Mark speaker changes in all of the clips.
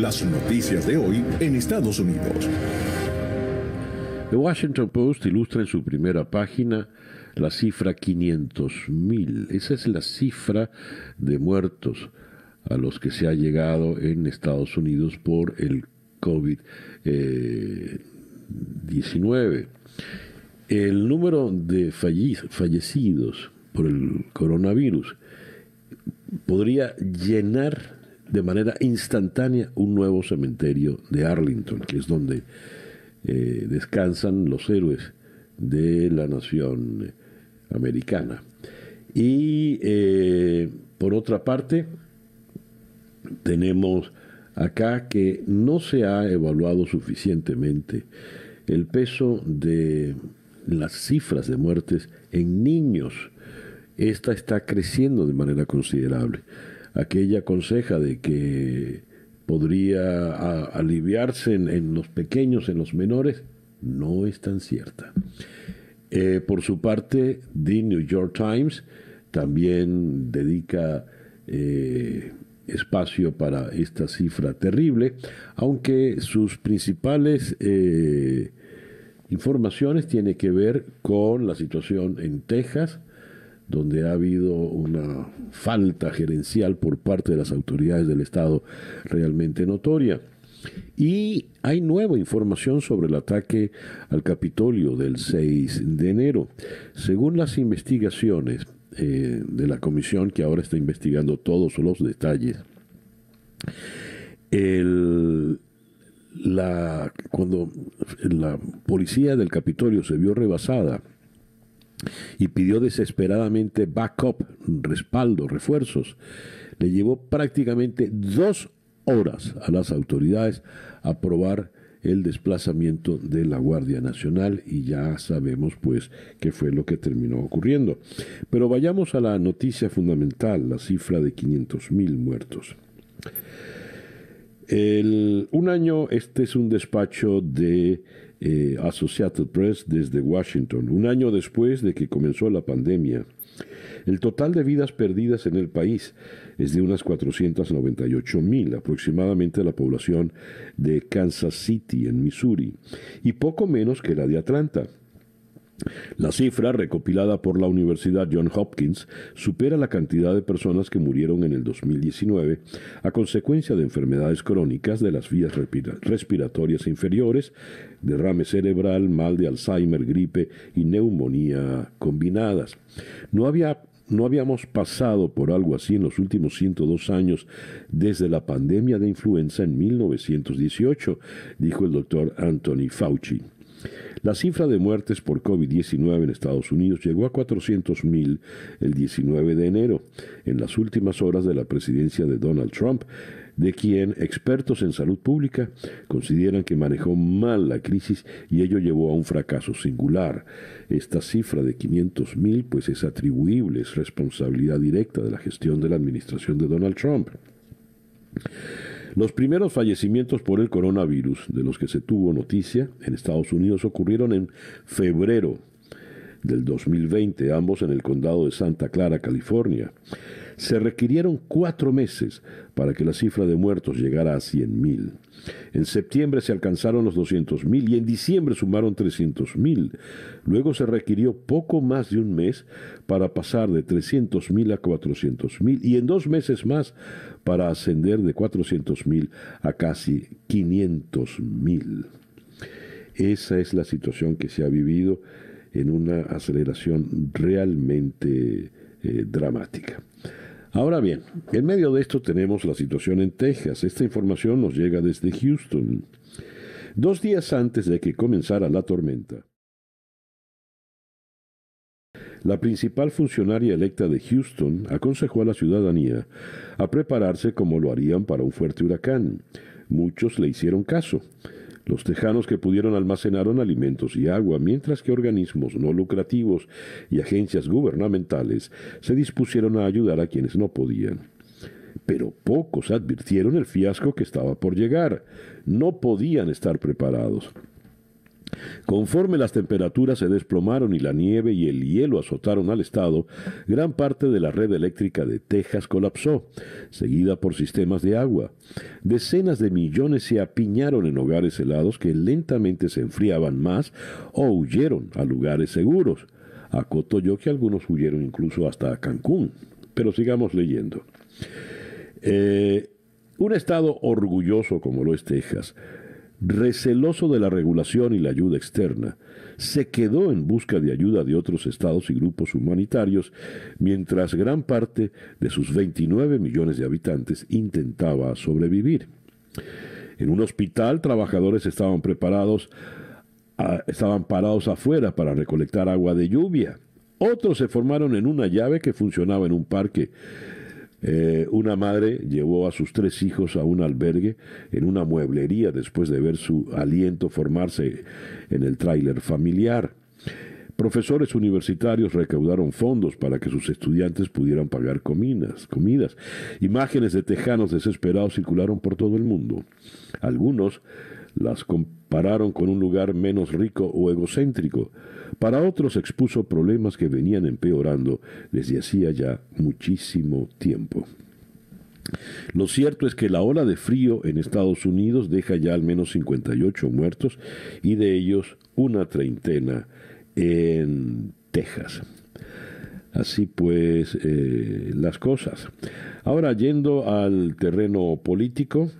Speaker 1: Las noticias de hoy en Estados Unidos. The Washington Post ilustra en su primera página la cifra 500.000. Esa es la cifra de muertos a los que se ha llegado en Estados Unidos por el COVID-19. Eh, el número de fallecidos por el coronavirus podría llenar de manera instantánea un nuevo cementerio de Arlington, que es donde eh, descansan los héroes de la nación eh, americana. Y eh, por otra parte, tenemos acá que no se ha evaluado suficientemente el peso de las cifras de muertes en niños. Esta está creciendo de manera considerable aquella conseja de que podría aliviarse en, los pequeños, en los menores, no es tan cierta. Eh, por su parte, The New York Times también dedica eh, espacio para esta cifra terrible, aunque sus principales eh, informaciones tienen que ver con la situación en Texas, donde ha habido una falta gerencial por parte de las autoridades del Estado realmente notoria. Y hay nueva información sobre el ataque al Capitolio del 6 de enero. Según las investigaciones eh, de la comisión que ahora está investigando todos los detalles, cuando la policía del Capitolio se vio rebasada y pidió desesperadamente backup, respaldo, refuerzos. Le llevó prácticamente dos horas a las autoridades a aprobar el desplazamiento de la Guardia Nacional y ya sabemos pues qué fue lo que terminó ocurriendo. Pero vayamos a la noticia fundamental, la cifra de 500.000 muertos. un año, este es un despacho de eh, Associated Press desde Washington, un año después de que comenzó la pandemia. El total de vidas perdidas en el país es de unas 498 mil, aproximadamente la población de Kansas City, en Missouri, y poco menos que la de Atlanta, la cifra recopilada por la Universidad Johns Hopkins supera la cantidad de personas que murieron en el 2019 a consecuencia de enfermedades crónicas de las vías respiratorias inferiores, derrame cerebral, mal de Alzheimer, gripe y neumonía combinadas. No había no habíamos pasado por algo así en los últimos 102 años desde la pandemia de influenza en 1918, dijo el doctor Anthony Fauci. La cifra de muertes por COVID-19 en Estados Unidos llegó a 400.000 el 19 de enero, en las últimas horas de la presidencia de Donald Trump, de quien expertos en salud pública consideran que manejó mal la crisis y ello llevó a un fracaso singular. Esta cifra de 500.000 pues es atribuible, es responsabilidad directa de la gestión de la administración de Donald Trump. Los primeros fallecimientos por el coronavirus de los que se tuvo noticia en Estados Unidos ocurrieron en febrero del 2020, ambos en el condado de Santa Clara, California. Se requirieron cuatro meses para que la cifra de muertos llegara a 100.000. En septiembre se alcanzaron los 200.000 y en diciembre sumaron 300.000. Luego se requirió poco más de un mes para pasar de 300.000 a 400.000 y en dos meses más para ascender de 400.000 a casi 500.000. Esa es la situación que se ha vivido en una aceleración realmente eh, dramática. Ahora bien, en medio de esto tenemos la situación en Texas. Esta información nos llega desde Houston. Dos días antes de que comenzara la tormenta, la principal funcionaria electa de Houston aconsejó a la ciudadanía a prepararse como lo harían para un fuerte huracán. Muchos le hicieron caso. Los tejanos que pudieron almacenaron alimentos y agua, mientras que organismos no lucrativos y agencias gubernamentales se dispusieron a ayudar a quienes no podían. Pero pocos advirtieron el fiasco que estaba por llegar. No podían estar preparados. Conforme las temperaturas se desplomaron y la nieve y el hielo azotaron al estado, gran parte de la red eléctrica de Texas colapsó, seguida por sistemas de agua. Decenas de millones se apiñaron en hogares helados que lentamente se enfriaban más o huyeron a lugares seguros. Acoto yo que algunos huyeron incluso hasta Cancún. Pero sigamos leyendo. Eh, un estado orgulloso como lo es Texas receloso de la regulación y la ayuda externa, se quedó en busca de ayuda de otros estados y grupos humanitarios, mientras gran parte de sus 29 millones de habitantes intentaba sobrevivir. En un hospital, trabajadores estaban preparados, estaban parados afuera para recolectar agua de lluvia. Otros se formaron en una llave que funcionaba en un parque eh, una madre llevó a sus tres hijos a un albergue en una mueblería después de ver su aliento formarse en el tráiler familiar. Profesores universitarios recaudaron fondos para que sus estudiantes pudieran pagar comidas, comidas. Imágenes de tejanos desesperados circularon por todo el mundo. Algunos las compararon con un lugar menos rico o egocéntrico. Para otros expuso problemas que venían empeorando desde hacía ya muchísimo tiempo. Lo cierto es que la ola de frío en Estados Unidos deja ya al menos 58 muertos y de ellos una treintena en Texas. Así pues, eh, las cosas. Ahora, yendo al terreno político,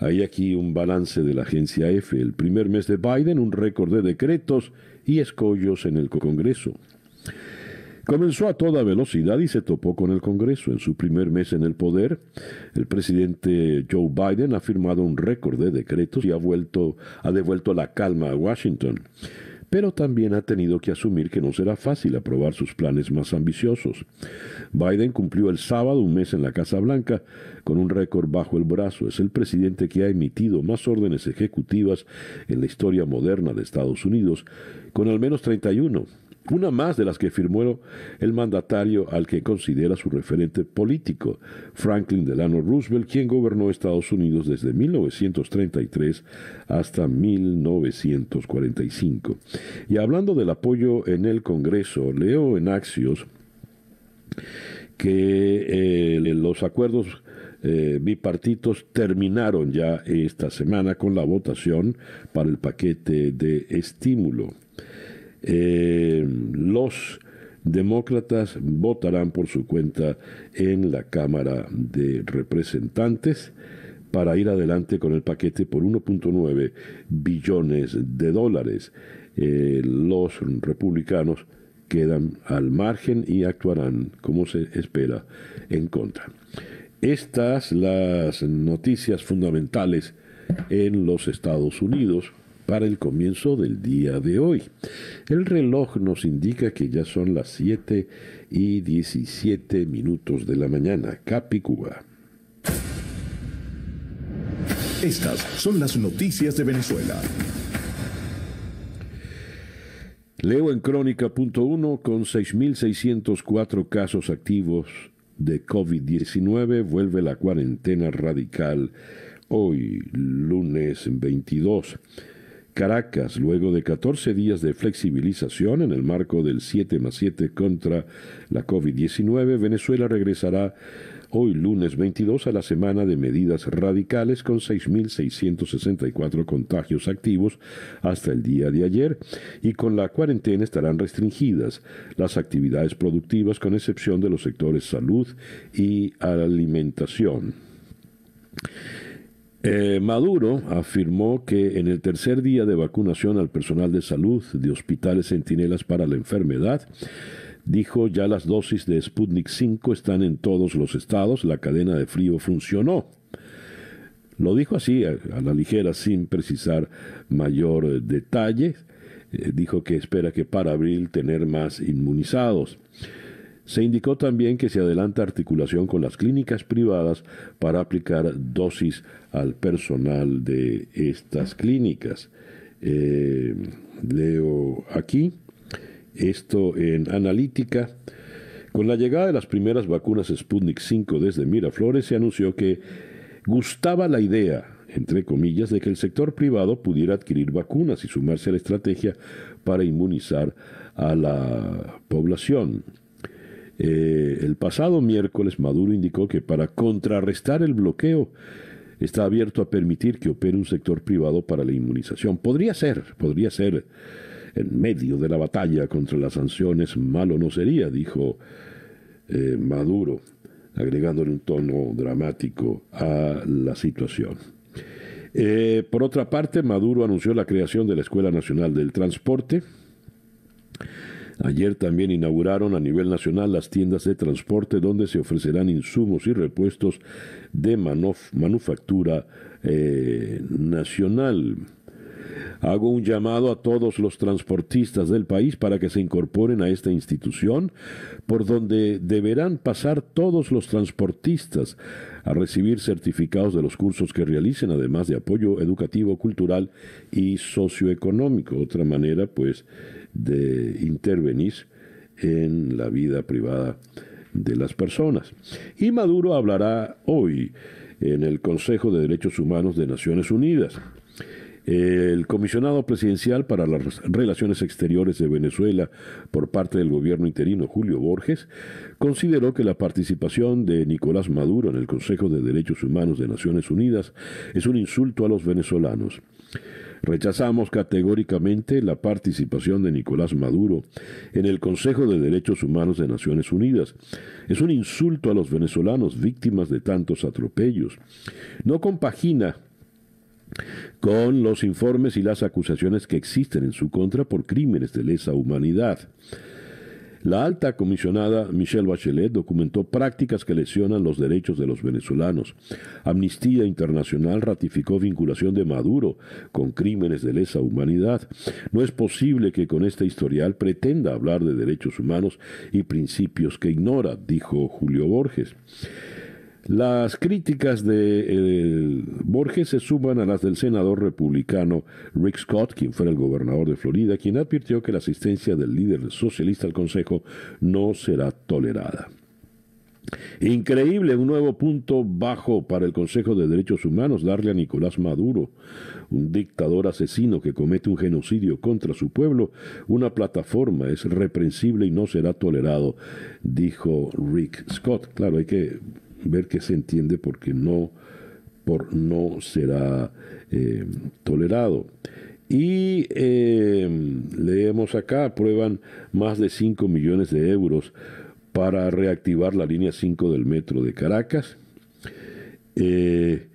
Speaker 1: hay aquí un balance de la agencia F. El primer mes de Biden, un récord de decretos y escollos en el Congreso. Comenzó a toda velocidad y se topó con el Congreso. En su primer mes en el poder, el presidente Joe Biden ha firmado un récord de decretos y ha, vuelto, ha devuelto la calma a Washington pero también ha tenido que asumir que no será fácil aprobar sus planes más ambiciosos. Biden cumplió el sábado un mes en la Casa Blanca con un récord bajo el brazo. Es el presidente que ha emitido más órdenes ejecutivas en la historia moderna de Estados Unidos, con al menos 31 una más de las que firmó el mandatario al que considera su referente político, Franklin Delano Roosevelt, quien gobernó Estados Unidos desde 1933 hasta 1945. Y hablando del apoyo en el Congreso, leo en Axios que eh, los acuerdos eh, bipartitos terminaron ya esta semana con la votación para el paquete de estímulo. Eh, los demócratas votarán por su cuenta en la Cámara de Representantes para ir adelante con el paquete por 1.9 billones de dólares. Eh, los republicanos quedan al margen y actuarán, como se espera, en contra. Estas las noticias fundamentales en los Estados Unidos para el comienzo del día de hoy. El reloj nos indica que ya son las 7 y 17 minutos de la mañana. Capicúa Estas son las noticias de Venezuela. Leo en Crónica.1 con 6.604 casos activos de COVID-19 vuelve la cuarentena radical hoy, lunes 22. Caracas, luego de 14 días de flexibilización en el marco del 7 más 7 contra la COVID-19, Venezuela regresará hoy lunes 22 a la semana de medidas radicales con 6.664 contagios activos hasta el día de ayer y con la cuarentena estarán restringidas las actividades productivas con excepción de los sectores salud y alimentación. Eh, Maduro afirmó que en el tercer día de vacunación al personal de salud de hospitales centinelas para la enfermedad, dijo ya las dosis de Sputnik 5 están en todos los estados, la cadena de frío funcionó. Lo dijo así, a, la ligera, sin precisar mayor eh, detalle. Eh, dijo que espera que para abril tener más inmunizados. Se indicó también que se adelanta articulación con las clínicas privadas para aplicar dosis al personal de estas clínicas. Eh, leo aquí esto en analítica. Con la llegada de las primeras vacunas Sputnik 5 desde Miraflores se anunció que gustaba la idea, entre comillas, de que el sector privado pudiera adquirir vacunas y sumarse a la estrategia para inmunizar a la población. Eh, el pasado miércoles Maduro indicó que para contrarrestar el bloqueo está abierto a permitir que opere un sector privado para la inmunización. Podría ser, podría ser en medio de la batalla contra las sanciones, malo no sería, dijo maduro eh, Maduro, agregándole un tono dramático a la situación. Eh, por otra parte, Maduro anunció la creación de la Escuela Nacional del Transporte, Ayer también inauguraron a nivel nacional las tiendas de transporte donde se ofrecerán insumos y repuestos de manufactura eh, nacional. Hago un llamado a todos los transportistas del país para que se incorporen a esta institución, por donde deberán pasar todos los transportistas a recibir certificados de los cursos que realicen, además de apoyo educativo, cultural y socioeconómico. Otra manera, pues, de intervenir en la vida privada de las personas. Y Maduro hablará hoy en el Consejo de Derechos Humanos de Naciones Unidas. El comisionado presidencial para las relaciones exteriores de Venezuela por parte del gobierno interino Julio Borges consideró que la participación de Nicolás Maduro en el Consejo de Derechos Humanos de Naciones Unidas es un insulto a los venezolanos. Rechazamos categóricamente la participación de Nicolás Maduro en el Consejo de Derechos Humanos de Naciones Unidas. Es un insulto a los venezolanos víctimas de tantos atropellos. No compagina con los informes y las acusaciones que existen en su contra por crímenes de lesa humanidad. La alta comisionada Michelle Bachelet documentó prácticas que lesionan los derechos de los venezolanos. Amnistía Internacional ratificó vinculación de Maduro con crímenes de lesa humanidad. No es posible que con este historial pretenda hablar de derechos humanos y principios que ignora, dijo Julio Borges. Las críticas de eh, Borges se suman a las del senador republicano Rick Scott, quien fuera el gobernador de Florida, quien advirtió que la asistencia del líder socialista al Consejo no será tolerada. Increíble, un nuevo punto bajo para el Consejo de Derechos Humanos, darle a Nicolás Maduro, un dictador asesino que comete un genocidio contra su pueblo, una plataforma, es reprensible y no será tolerado, dijo Rick Scott. Claro, hay que ver qué se entiende porque no, por no será eh, tolerado. Y em, leemos acá, aprueban más de 5 millones de euros para reactivar la línea 5 del metro de Caracas. Eh,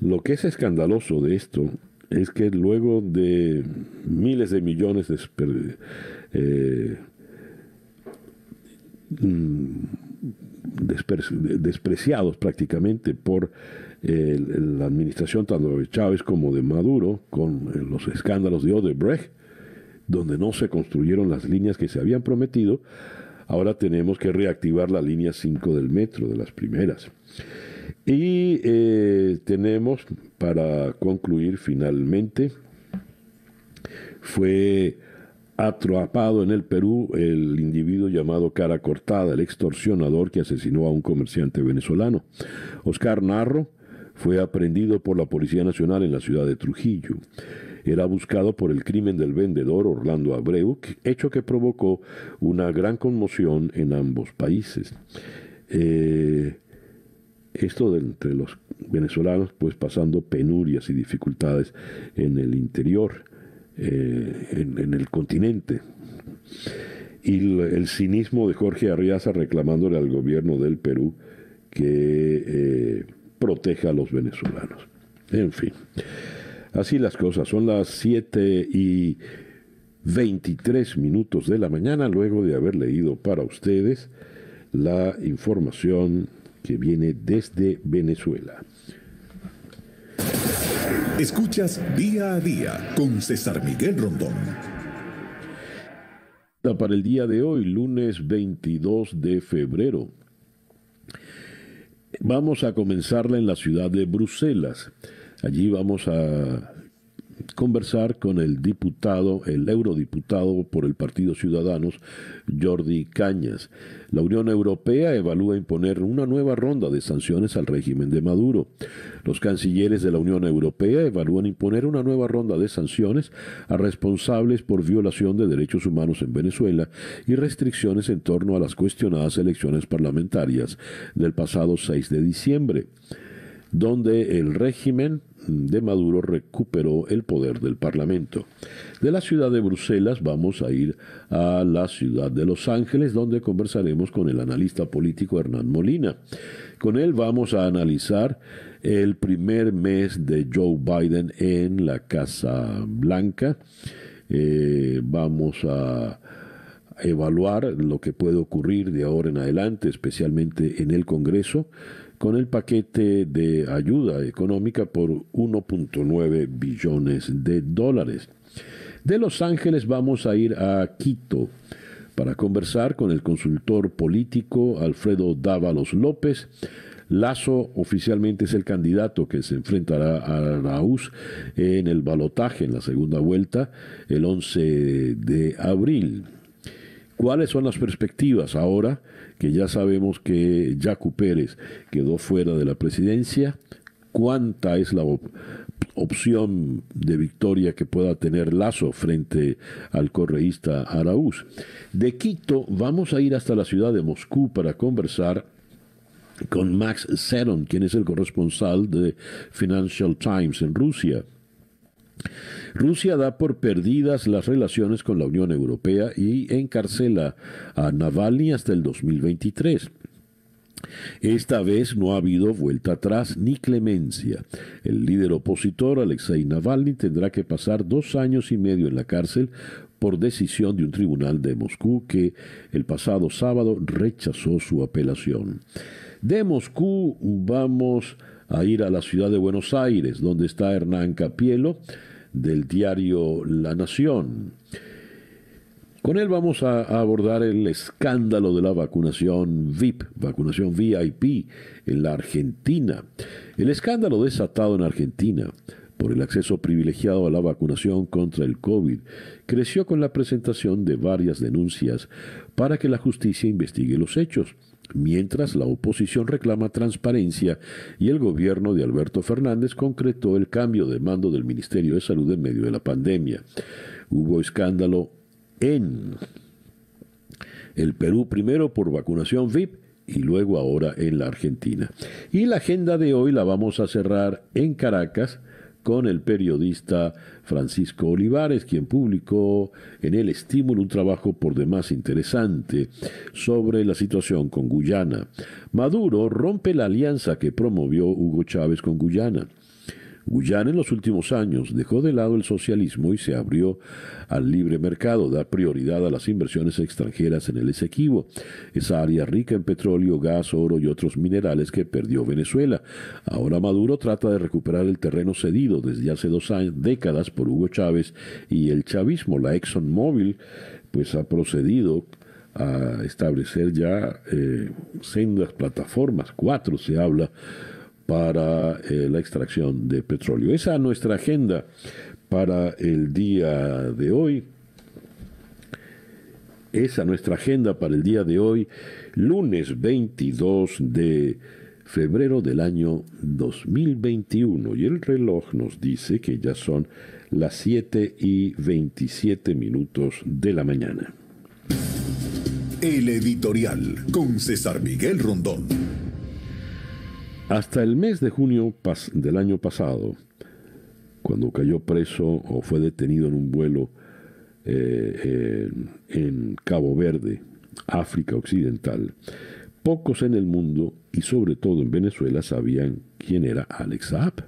Speaker 1: lo que es escandaloso de esto es que luego de miles de millones de eh, mm, despreciados prácticamente por eh, la administración tanto de Chávez como de Maduro, con eh, los escándalos de Odebrecht, donde no se construyeron las líneas que se habían prometido, ahora tenemos que reactivar la línea 5 del metro, de las primeras. Y eh, tenemos, para concluir finalmente, fue atrapado en el Perú el individuo llamado Cara Cortada, el extorsionador que asesinó a un comerciante venezolano. Oscar Narro fue aprendido por la Policía Nacional en la ciudad de Trujillo. Era buscado por el crimen del vendedor Orlando Abreu, hecho que provocó una gran conmoción en ambos países. Eh, esto de entre los venezolanos, pues pasando penurias y dificultades en el interior. Eh, en, el continente. Y el, cinismo de Jorge Arriaza reclamándole al gobierno del Perú que eh, proteja a los venezolanos. En fin, así las cosas. Son las 7 y 23 minutos de la mañana, luego de haber leído para ustedes la información que viene desde Venezuela. Escuchas día a día con César Miguel Rondón. Para el día de hoy, lunes 22 de febrero. Vamos a comenzarla en la ciudad de Bruselas. Allí vamos a conversar con el diputado, el eurodiputado por el Partido Ciudadanos, Jordi Cañas. La Unión Europea evalúa imponer una nueva ronda de sanciones al régimen de Maduro. Los cancilleres de la Unión Europea evalúan imponer una nueva ronda de sanciones a responsables por violación de derechos humanos en Venezuela y restricciones en torno a las cuestionadas elecciones parlamentarias del pasado 6 de diciembre donde el régimen de Maduro recuperó el poder del Parlamento. De la ciudad de Bruselas vamos a ir a la ciudad de Los Ángeles, donde conversaremos con el analista político Hernán Molina. Con él vamos a analizar el primer mes de Joe Biden en la Casa Blanca. Eh, vamos a evaluar lo que puede ocurrir de ahora en adelante, especialmente en el Congreso con el paquete de ayuda económica por 1.9 billones de dólares. De Los Ángeles vamos a ir a Quito para conversar con el consultor político Alfredo Dávalos López. Lazo oficialmente es el candidato que se enfrentará a Raúl en el balotaje en la segunda vuelta el 11 de abril. ¿Cuáles son las perspectivas ahora? que ya sabemos que Jaco Pérez quedó fuera de la presidencia, cuánta es la opción de victoria que pueda tener Lazo frente al correísta Araúz. De Quito vamos a ir hasta la ciudad de Moscú para conversar con Max Zeron, quien es el corresponsal de Financial Times en Rusia. Rusia da por perdidas las relaciones con la Unión Europea y encarcela a Navalny hasta el 2023. Esta vez no ha habido vuelta atrás ni clemencia. El líder opositor, Alexei Navalny, tendrá que pasar dos años y medio en la cárcel por decisión de un tribunal de Moscú que el pasado sábado rechazó su apelación. De Moscú vamos a ir a la ciudad de Buenos Aires, donde está Hernán Capielo, del diario La Nación. Con él vamos a, abordar el escándalo de la vacunación VIP, vacunación VIP en la Argentina. El escándalo desatado en Argentina por el acceso privilegiado a la vacunación contra el COVID, creció con la presentación de varias denuncias para que la justicia investigue los hechos mientras la oposición reclama transparencia y el gobierno de Alberto Fernández concretó el cambio de mando del Ministerio de Salud en medio de la pandemia. Hubo escándalo en el Perú primero por vacunación VIP y luego ahora en la Argentina. Y la agenda de hoy la vamos a cerrar en Caracas con el periodista Francisco Olivares, quien publicó en El Estímulo un trabajo por demás interesante sobre la situación con Guyana. Maduro rompe la alianza que promovió Hugo Chávez con Guyana. Guyana en los últimos años dejó de lado el socialismo y se abrió al libre mercado, da prioridad a las inversiones extranjeras en el Esequibo, esa área rica en petróleo, gas, oro y otros minerales que perdió Venezuela. Ahora Maduro trata de recuperar el terreno cedido desde hace dos años, décadas por Hugo Chávez y el chavismo. La ExxonMobil pues ha procedido a establecer ya eh, sendas plataformas, cuatro se habla para eh, la extracción de petróleo. Esa es nuestra agenda para el día de hoy. Esa nuestra agenda para el día de hoy, lunes 22 de febrero del año 2021. Y el reloj nos dice que ya son las 7 y 27 minutos de la mañana. El editorial con César Miguel Rondón. Hasta el mes de junio del año pasado, cuando cayó preso o fue detenido en un vuelo en, eh, eh, en Cabo Verde, África Occidental, pocos en el mundo y sobre todo en Venezuela sabían quién era Alex Saab.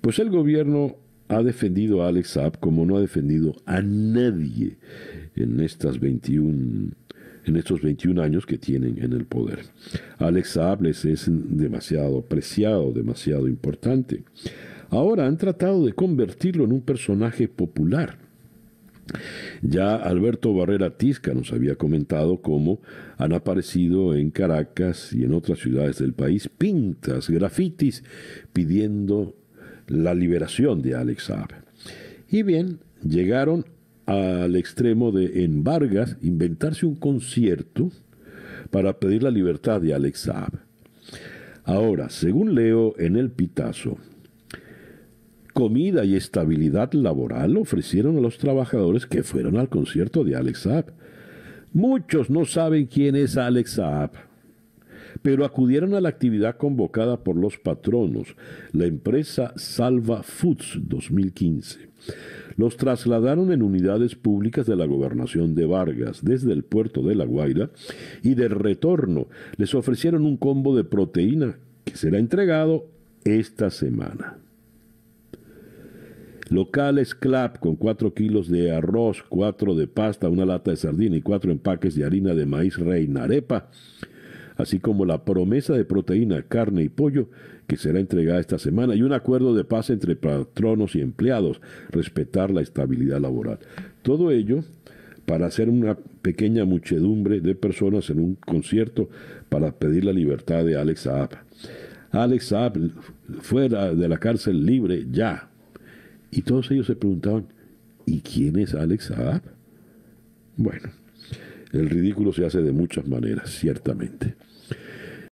Speaker 1: Pues el gobierno ha defendido a Alex Saab como no ha defendido a nadie en estas 21 en estos 21 años que tienen en el poder. Alex Saab es demasiado preciado, demasiado importante. Ahora han tratado de convertirlo en un personaje popular. Ya Alberto Barrera Tisca nos había comentado cómo han aparecido en Caracas y en otras ciudades del país pintas, grafitis, pidiendo la liberación de Alex Saab. Y bien, llegaron al extremo de en Vargas inventarse un concierto para pedir la libertad de Alex Saab. Ahora, según leo en el Pitazo, comida y estabilidad laboral ofrecieron a los trabajadores que fueron al concierto de Alex Saab. Muchos no saben quién es Alex Saab, pero acudieron a la actividad convocada por los patronos, la empresa Salva Foods 2015. Los trasladaron en unidades públicas de la gobernación de Vargas desde el puerto de La Guaira y de retorno les ofrecieron un combo de proteína que será entregado esta semana. Locales CLAP con 4 kilos de arroz, 4 de pasta, una lata de sardina y 4 empaques de harina de maíz reina arepa así como la promesa de proteína, carne y pollo que será entregada esta semana y un acuerdo de paz entre patronos y empleados, respetar la estabilidad laboral. Todo ello para hacer una pequeña muchedumbre de personas en un concierto para pedir la libertad de Alex Saab. Alex Saab fuera de la cárcel libre ya. Y todos ellos se preguntaban, ¿y quién es Alex Saab? Bueno, el ridículo se hace de muchas maneras, ciertamente.